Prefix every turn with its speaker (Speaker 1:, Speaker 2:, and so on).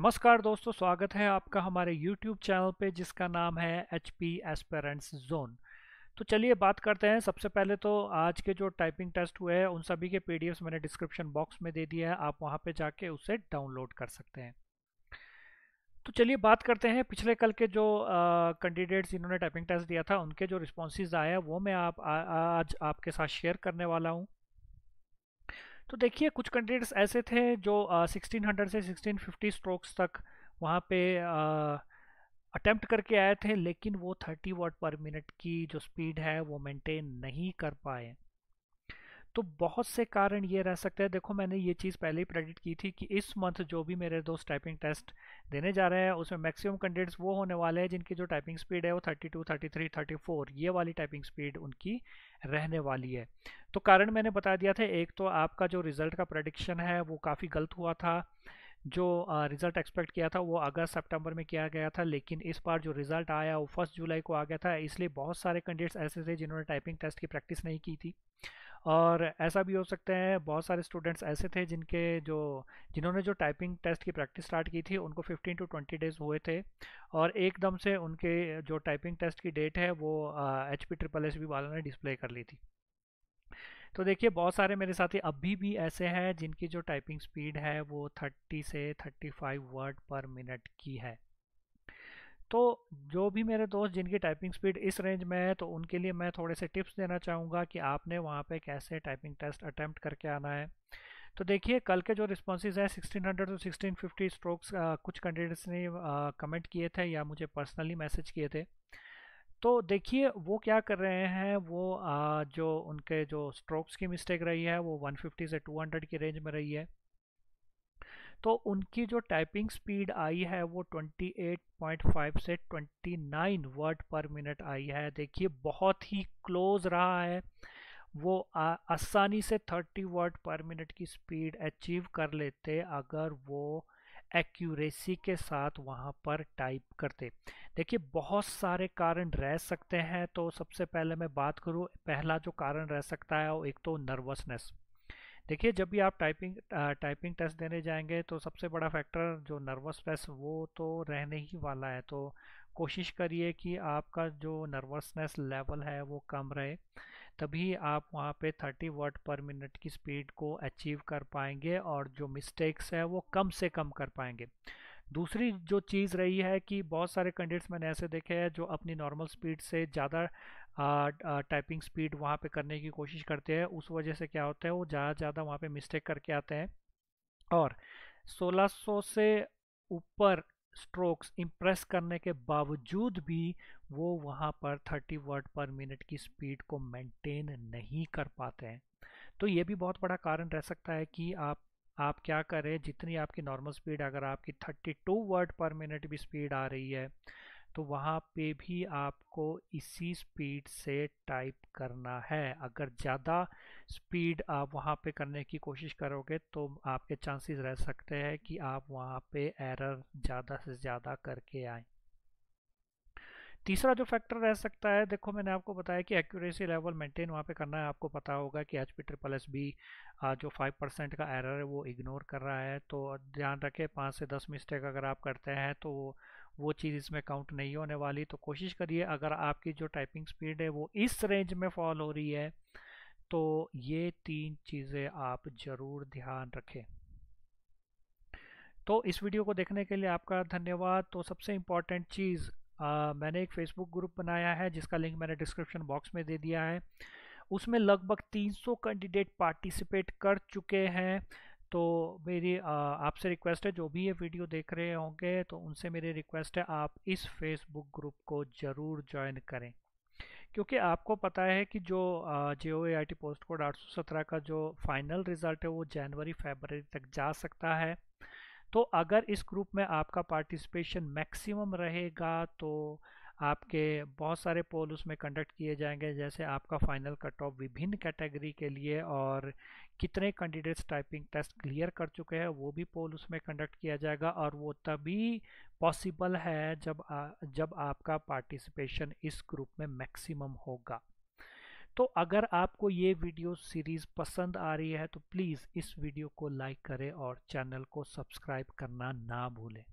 Speaker 1: नमस्कार दोस्तों स्वागत है आपका हमारे YouTube चैनल पे जिसका नाम है एच पी एस्पेरेंट्स जोन तो चलिए बात करते हैं सबसे पहले तो आज के जो टाइपिंग टेस्ट हुए हैं उन सभी के पी मैंने डिस्क्रिप्शन बॉक्स में दे दिया है आप वहाँ पे जाके उसे डाउनलोड कर सकते हैं तो चलिए बात करते हैं पिछले कल के जो कैंडिडेट्स इन्होंने टाइपिंग टेस्ट दिया था उनके जो रिस्पॉन्सेज आए हैं वो मैं आप आ, आज आपके साथ शेयर करने वाला हूँ तो देखिए कुछ कैंडिडेट्स ऐसे थे जो सिक्सटीन हंड्रेड से सिक्सटीन फिफ्टी स्ट्रोक्स तक वहाँ पे अटैम्प्ट करके आए थे लेकिन वो थर्टी वाट पर मिनट की जो स्पीड है वो मेंटेन नहीं कर पाए तो बहुत से कारण ये रह सकते हैं देखो मैंने ये चीज़ पहले ही प्रेडिक्ट की थी कि इस मंथ जो भी मेरे दोस्त टाइपिंग टेस्ट देने जा रहे हैं उसमें मैक्सिमम कैंडिडेट्स वो होने वाले हैं जिनकी जो टाइपिंग स्पीड है वो 32, 33, 34 ये वाली टाइपिंग स्पीड उनकी रहने वाली है तो कारण मैंने बता दिया था एक तो आपका जो रिज़ल्ट का प्रडिक्शन है वो काफ़ी गलत हुआ था जो रिज़ल्ट एक्सपेक्ट किया था वो अगस्त सितंबर में किया गया था लेकिन इस बार जो रिज़ल्ट आया वो फर्स्ट जुलाई को आ गया था इसलिए बहुत सारे कैंडिडेट्स ऐसे थे जिन्होंने टाइपिंग टेस्ट की प्रैक्टिस नहीं की थी और ऐसा भी हो सकता है बहुत सारे स्टूडेंट्स ऐसे थे जिनके जो जिन्होंने जो टाइपिंग टेस्ट की प्रैक्टिस स्टार्ट की थी उनको 15 टू 20 डेज हुए थे और एकदम से उनके जो टाइपिंग टेस्ट की डेट है वो H P triple S B वालों ने डिस्प्ले कर ली थी तो देखिए बहुत सारे मेरे साथी अभी भी ऐसे हैं जिनकी जो टाइपिंग स्पीड है वो 30 से 35 वर्ड पर मिनट की है तो जो भी मेरे दोस्त जिनकी टाइपिंग स्पीड इस रेंज में है तो उनके लिए मैं थोड़े से टिप्स देना चाहूँगा कि आपने वहाँ पे कैसे टाइपिंग टेस्ट अटैम्प्ट करके आना है तो देखिए कल के जो रिस्पॉन्सेज हैं 1600 टू सिक्सटीन स्ट्रोक्स आ, कुछ कैंडिडेट्स ने आ, कमेंट किए थे या मुझे पर्सनली मैसेज किए थे तो देखिए वो क्या कर रहे हैं वो आ, जो उनके जो स्ट्रोक्स की मिस्टेक रही है वो वन से टू की रेंज में रही है तो उनकी जो टाइपिंग स्पीड आई है वो 28.5 से 29 वर्ड पर मिनट आई है देखिए बहुत ही क्लोज रहा है वो आसानी से 30 वर्ड पर मिनट की स्पीड अचीव कर लेते अगर वो एक्यूरेसी के साथ वहाँ पर टाइप करते देखिए बहुत सारे कारण रह सकते हैं तो सबसे पहले मैं बात करूँ पहला जो कारण रह सकता है वो एक तो नर्वसनेस देखिए जब भी आप टाइपिंग टाइपिंग टेस्ट देने जाएंगे तो सबसे बड़ा फैक्टर जो नर्वस स्ट्रेस वो तो रहने ही वाला है तो कोशिश करिए कि आपका जो नर्वसनेस लेवल है वो कम रहे तभी आप वहाँ पे 30 वर्ड पर मिनट की स्पीड को अचीव कर पाएंगे और जो मिस्टेक्स है वो कम से कम कर पाएंगे दूसरी जो चीज़ रही है कि बहुत सारे कैंडिडेट्स मैंने ऐसे देखे हैं जो अपनी नॉर्मल स्पीड से ज़्यादा टाइपिंग स्पीड वहाँ पे करने की कोशिश करते हैं उस वजह से क्या होता है वो ज़्यादा ज़्यादा वहाँ पे मिस्टेक करके आते हैं और 1600 से ऊपर स्ट्रोक्स इम्प्रेस करने के बावजूद भी वो वहाँ पर 30 वर्ड पर मिनट की स्पीड को मेंटेन नहीं कर पाते हैं तो ये भी बहुत बड़ा कारण रह सकता है कि आप आप क्या करें जितनी आपकी नॉर्मल स्पीड अगर आपकी 32 वर्ड पर मिनट भी स्पीड आ रही है तो वहाँ पे भी आपको इसी स्पीड से टाइप करना है अगर ज़्यादा स्पीड आप वहाँ पे करने की कोशिश करोगे तो आपके चांसेस रह सकते हैं कि आप वहाँ पे एरर ज़्यादा से ज़्यादा करके आएँ तीसरा जो फैक्टर रह सकता है देखो मैंने आपको बताया कि एक्यूरेसी लेवल मेंटेन वहाँ पे करना है आपको पता होगा कि H P triple S B जो फाइव परसेंट का एरर है वो इग्नोर कर रहा है तो ध्यान रखें पाँच से दस मिस्टेक अगर आप करते हैं तो वो चीज़ इसमें काउंट नहीं होने वाली तो कोशिश करिए अगर आपकी जो टाइपिंग स्पीड है वो इस रेंज में फॉल हो रही है तो ये तीन चीज़ें आप ज़रूर ध्यान रखें तो इस वीडियो को देखने के लिए आपका धन्यवाद तो सबसे इम्पॉर्टेंट चीज़ आ, मैंने एक फेसबुक ग्रुप बनाया है जिसका लिंक मैंने डिस्क्रिप्शन बॉक्स में दे दिया है उसमें लगभग 300 कैंडिडेट पार्टिसिपेट कर चुके हैं तो मेरी आपसे रिक्वेस्ट है जो भी ये वीडियो देख रहे होंगे तो उनसे मेरी रिक्वेस्ट है आप इस फेसबुक ग्रुप को ज़रूर ज्वाइन करें क्योंकि आपको पता है कि जो J O I T post code आठ का जो फाइनल रिज़ल्ट है वो जनवरी फेबररी तक जा सकता है तो अगर इस ग्रुप में आपका पार्टिसिपेशन मैक्सिमम रहेगा तो आपके बहुत सारे पोल उसमें कंडक्ट किए जाएंगे जैसे आपका फाइनल कट ऑफ विभिन्न कैटेगरी के लिए और कितने कैंडिडेट्स टाइपिंग टेस्ट क्लियर कर चुके हैं वो भी पोल उसमें कंडक्ट किया जाएगा और वो तभी पॉसिबल है जब आ, जब आपका पार्टिसिपेशन इस ग्रुप में मैक्सिमम होगा तो अगर आपको ये वीडियो सीरीज़ पसंद आ रही है तो प्लीज़ इस वीडियो को लाइक करें और चैनल को सब्सक्राइब करना ना भूलें